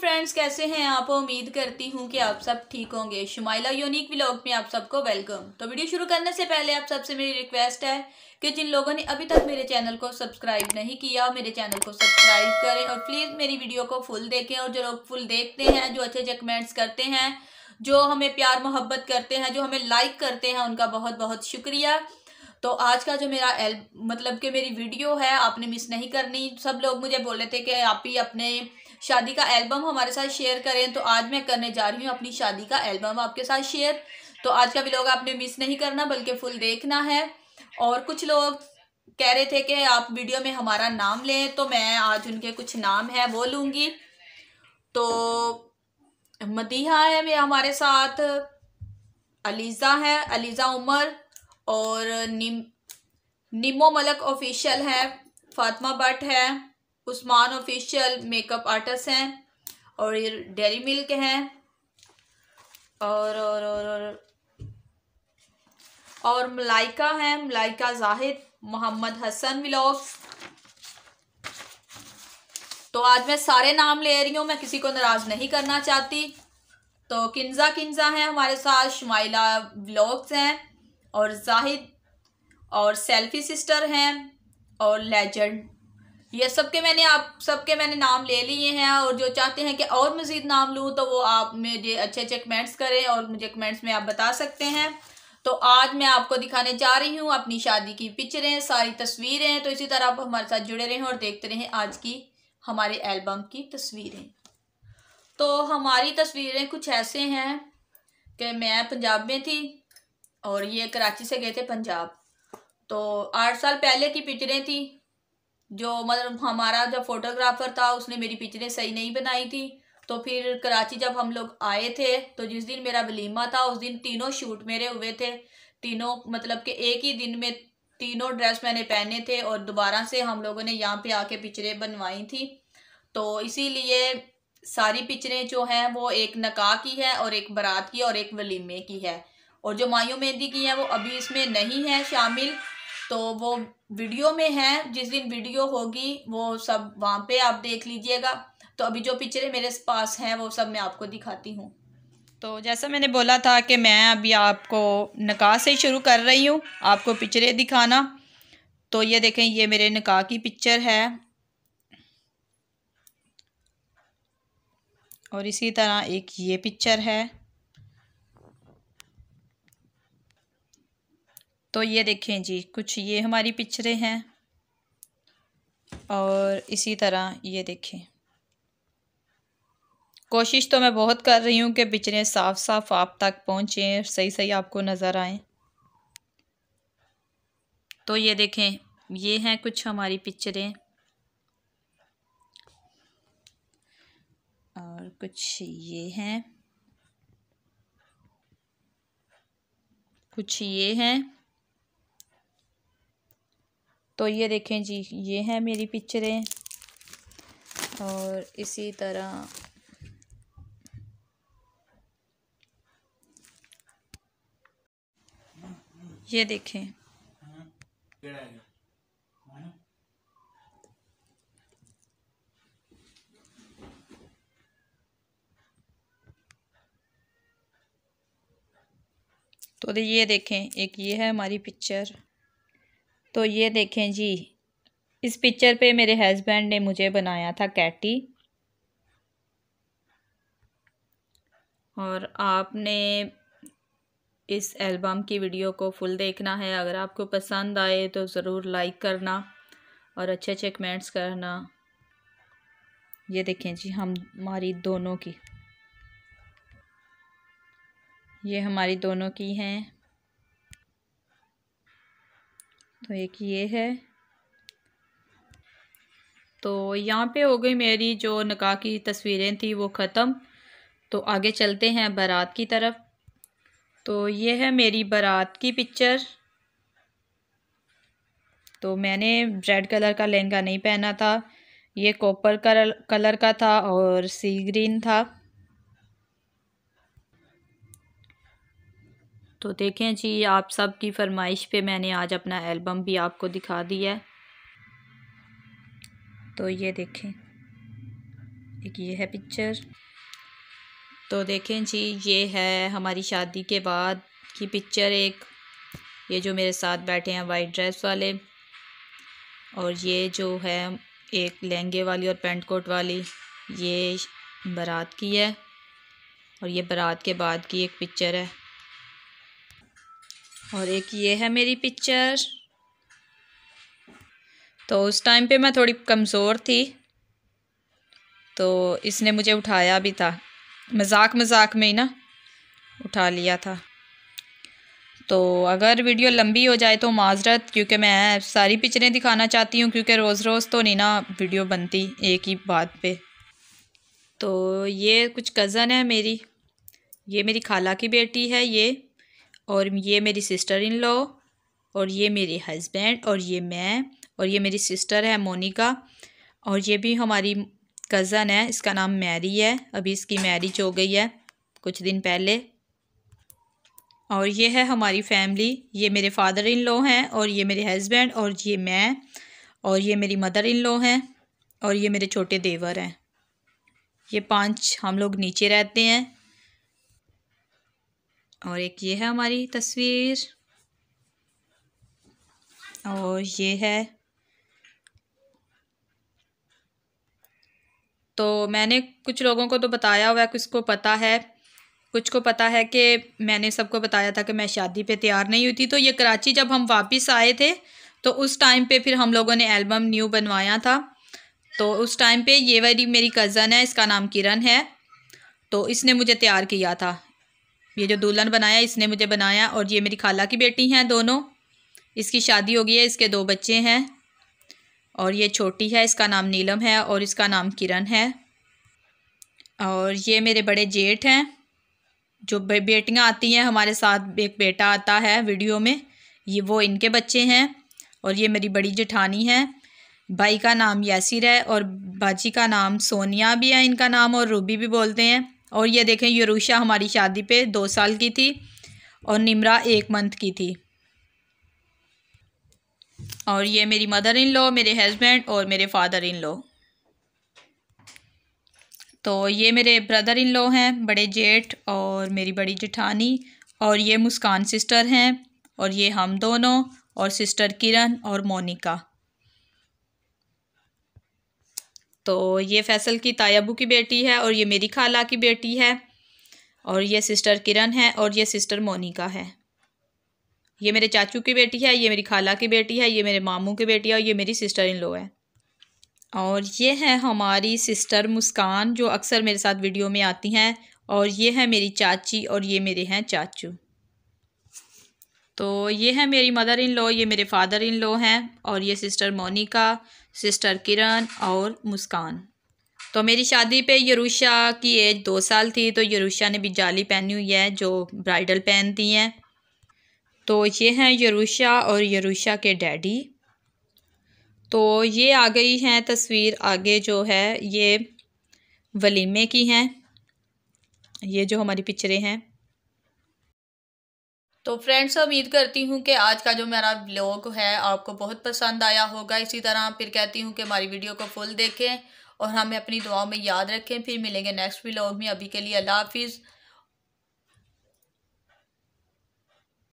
friends कैसे हैं आप उम्मीद करती हूँ कि आप सब ठीक होंगे शुमाइला यूनिक व्लॉग में आप सबको वेलकम तो वीडियो शुरू करने से पहले आप सबसे मेरी रिक्वेस्ट है कि जिन लोगों ने अभी तक मेरे चैनल को सब्सक्राइब नहीं किया मेरे चैनल को सब्सक्राइब करें और प्लीज़ मेरी वीडियो को फुल देखें और जो लोग फुल देखते हैं जो अच्छे अच्छे कमेंट्स करते हैं जो हमें प्यार मोहब्बत करते हैं जो हमें लाइक करते हैं उनका बहुत बहुत शुक्रिया तो आज का जो मेरा एल मतलब कि मेरी वीडियो है आपने मिस नहीं करनी सब लोग मुझे बोल रहे थे कि आप ही अपने शादी का एल्बम हमारे साथ शेयर करें तो आज मैं करने जा रही हूँ अपनी शादी का एल्बम आपके साथ शेयर तो आज का व्लॉग आपने मिस नहीं करना बल्कि फुल देखना है और कुछ लोग कह रहे थे कि आप वीडियो में हमारा नाम लें तो मैं आज उनके कुछ नाम है वो लूँगी तो मदीहा है मैं हमारे साथ अलीज़ा है अलीज़ा उमर और निम निमो मलक ऑफिशियल है फातमा भट है उस्मान ऑफिशियल मेकअप आर्टिस्ट हैं और ये डेरी मिल्क हैं और और और और, और मलाइका हैं मलाइका जाहिद मोहम्मद हसन विलॉग्स तो आज मैं सारे नाम ले रही हूँ मैं किसी को नाराज़ नहीं करना चाहती तो किन्जा किन्जा हैं हमारे साथ शुमाइला व्लॉग्स हैं और जाहिद और सेल्फी सिस्टर हैं और लेजेंड ये सबके मैंने आप सबके मैंने नाम ले लिए हैं और जो चाहते हैं कि और मज़ीद नाम लूँ तो वो आप मुझे अच्छे अच्छे कमेंट्स करें और मुझे कमेंट्स में आप बता सकते हैं तो आज मैं आपको दिखाने जा रही हूँ अपनी शादी की पिक्चरें सारी तस्वीरें तो इसी तरह आप हमारे साथ जुड़े रहें और देखते रहें आज की हमारे एल्बम की तस्वीरें तो हमारी तस्वीरें कुछ ऐसे हैं कि मैं पंजाब में थी और ये कराची से गए थे पंजाब तो आठ साल पहले की पिक्चरें थी जो मतलब हमारा जब फोटोग्राफर था उसने मेरी पिक्चरें सही नहीं बनाई थी तो फिर कराची जब हम लोग आए थे तो जिस दिन मेरा वलीमा था उस दिन तीनों शूट मेरे हुए थे तीनों मतलब कि एक ही दिन में तीनों ड्रेस मैंने पहने थे और दोबारा से हम लोगों ने यहाँ पे आके पिक्चरें बनवाई थी तो इसीलिए सारी पिक्चरें जो हैं वो एक नका की है और एक बारात की और एक वलीमे की है और जो मायू मेहंदी की हैं वो अभी इसमें नहीं है शामिल तो वो वीडियो में है जिस दिन वीडियो होगी वो सब वहाँ पे आप देख लीजिएगा तो अभी जो पिक्चरें मेरे पास हैं वो सब मैं आपको दिखाती हूँ तो जैसा मैंने बोला था कि मैं अभी आपको नकाह से शुरू कर रही हूँ आपको पिक्चरें दिखाना तो ये देखें ये मेरे नकाह की पिक्चर है और इसी तरह एक ये पिक्चर है तो ये देखें जी कुछ ये हमारी पिक्चरें हैं और इसी तरह ये देखें कोशिश तो मैं बहुत कर रही हूँ कि पिक्चरें साफ साफ आप तक पहुँचें सही सही आपको नज़र आएँ तो ये देखें ये हैं कुछ हमारी पिक्चरें और कुछ ये हैं कुछ ये हैं तो ये देखें जी ये हैं मेरी पिक्चरें और इसी तरह ये देखें तो ये देखें एक ये है हमारी पिक्चर तो ये देखें जी इस पिक्चर पे मेरे हस्बैंड ने मुझे बनाया था कैटी और आपने इस एल्बम की वीडियो को फुल देखना है अगर आपको पसंद आए तो ज़रूर लाइक करना और अच्छे अच्छे कमेंट्स करना ये देखें जी हम हमारी दोनों की ये हमारी दोनों की हैं तो एक ये है तो यहाँ पे हो गई मेरी जो निकाह की तस्वीरें थी वो ख़त्म तो आगे चलते हैं बारात की तरफ तो ये है मेरी बारात की पिक्चर तो मैंने रेड कलर का लहंगा नहीं पहना था ये कॉपर कलर का था और सी ग्रीन था तो देखें जी आप सब की फरमाइश पे मैंने आज अपना एल्बम भी आपको दिखा दिया है तो ये देखें एक ये है पिक्चर तो देखें जी ये है हमारी शादी के बाद की पिक्चर एक ये जो मेरे साथ बैठे हैं वाइट ड्रेस वाले और ये जो है एक लहंगे वाली और पेंट कोट वाली ये बारात की है और ये बारात के बाद की एक पिक्चर है और एक ये है मेरी पिक्चर तो उस टाइम पे मैं थोड़ी कमज़ोर थी तो इसने मुझे उठाया भी था मजाक मजाक में ही ना उठा लिया था तो अगर वीडियो लंबी हो जाए तो माजरत क्योंकि मैं सारी पिक्चरें दिखाना चाहती हूँ क्योंकि रोज़ रोज़ तो नहीं ना वीडियो बनती एक ही बात पे तो ये कुछ कज़न है मेरी ये मेरी खाला की बेटी है ये और ये मेरी सिस्टर इन लॉ और ये मेरे हस्बैंड और ये मैं और ये मेरी सिस्टर है मोनिका और ये भी हमारी कज़न है इसका नाम मैरी है अभी इसकी मैरिज हो गई है कुछ दिन पहले और ये है हमारी फैमिली ये मेरे फादर इन लॉ हैं और ये मेरे हस्बैंड और ये मैं और ये मेरी मदर इन लॉ हैं और ये मेरे छोटे देवर हैं ये पांच हम लोग नीचे रहते हैं और एक ये है हमारी तस्वीर और ये है तो मैंने कुछ लोगों को तो बताया हुआ है कुछ को पता है कुछ को पता है कि मैंने सबको बताया था कि मैं शादी पे तैयार नहीं हुई थी तो ये कराची जब हम वापस आए थे तो उस टाइम पे फिर हम लोगों ने एल्बम न्यू बनवाया था तो उस टाइम पे ये वाली मेरी कज़न है इसका नाम किरण है तो इसने मुझे तैयार किया था ये जो दुल्हन बनाया इसने मुझे बनाया और ये मेरी खाला की बेटी हैं दोनों इसकी शादी हो गई है इसके दो बच्चे हैं और ये छोटी है इसका नाम नीलम है और इसका नाम किरण है और ये मेरे बड़े जेठ हैं जो बेटियाँ आती हैं हमारे साथ एक बेटा आता है वीडियो में ये वो इनके बच्चे हैं और ये मेरी बड़ी जेठानी है भाई का नाम यासिर है और बाजी का नाम सोनिया भी है इनका नाम और रूबी भी बोलते हैं और ये देखें यरूशा हमारी शादी पे दो साल की थी और निमरा एक मंथ की थी और ये मेरी मदर इन लॉ मेरे हस्बैंड और मेरे फादर इन लॉ तो ये मेरे ब्रदर इन लॉ हैं बड़े जेठ और मेरी बड़ी जेठानी और ये मुस्कान सिस्टर हैं और ये हम दोनों और सिस्टर किरण और मोनिका तो ये फैसल की तायाबू की बेटी है और ये मेरी खाला की बेटी है और ये सिस्टर किरण है और ये सिस्टर मोनिका है ये मेरे चाचू की बेटी है ये मेरी खाला की बेटी है ये मेरे मामू की बेटी है और ये मेरी सिस्टर इन लो है और ये है हमारी सिस्टर मुस्कान जो अक्सर मेरे साथ वीडियो में आती हैं और ये है मेरी चाची और ये मेरे हैं चाचू तो ये है मेरी मदर इन लो ये मेरे फादर इन लो हैं और ये सिस्टर मोनिका सिस्टर किरण और मुस्कान तो मेरी शादी पे यरूशा की एज दो साल थी तो यरूशा ने भी जाली पहनी हुई है जो ब्राइडल पहनती हैं तो ये हैं यरूशा और यरूशा के डैडी तो ये आ गई हैं तस्वीर आगे जो है ये वलीमे की हैं ये जो हमारी पिक्चरें हैं तो फ्रेंड्स उम्मीद करती हूँ कि आज का जो मेरा ब्लॉग है आपको बहुत पसंद आया होगा इसी तरह फिर कहती हूँ कि हमारी वीडियो को फुल देखें और हमें अपनी दुआओं में याद रखें फिर मिलेंगे नेक्स्ट ब्लॉग में अभी के लिए अल्लाह हाफिज़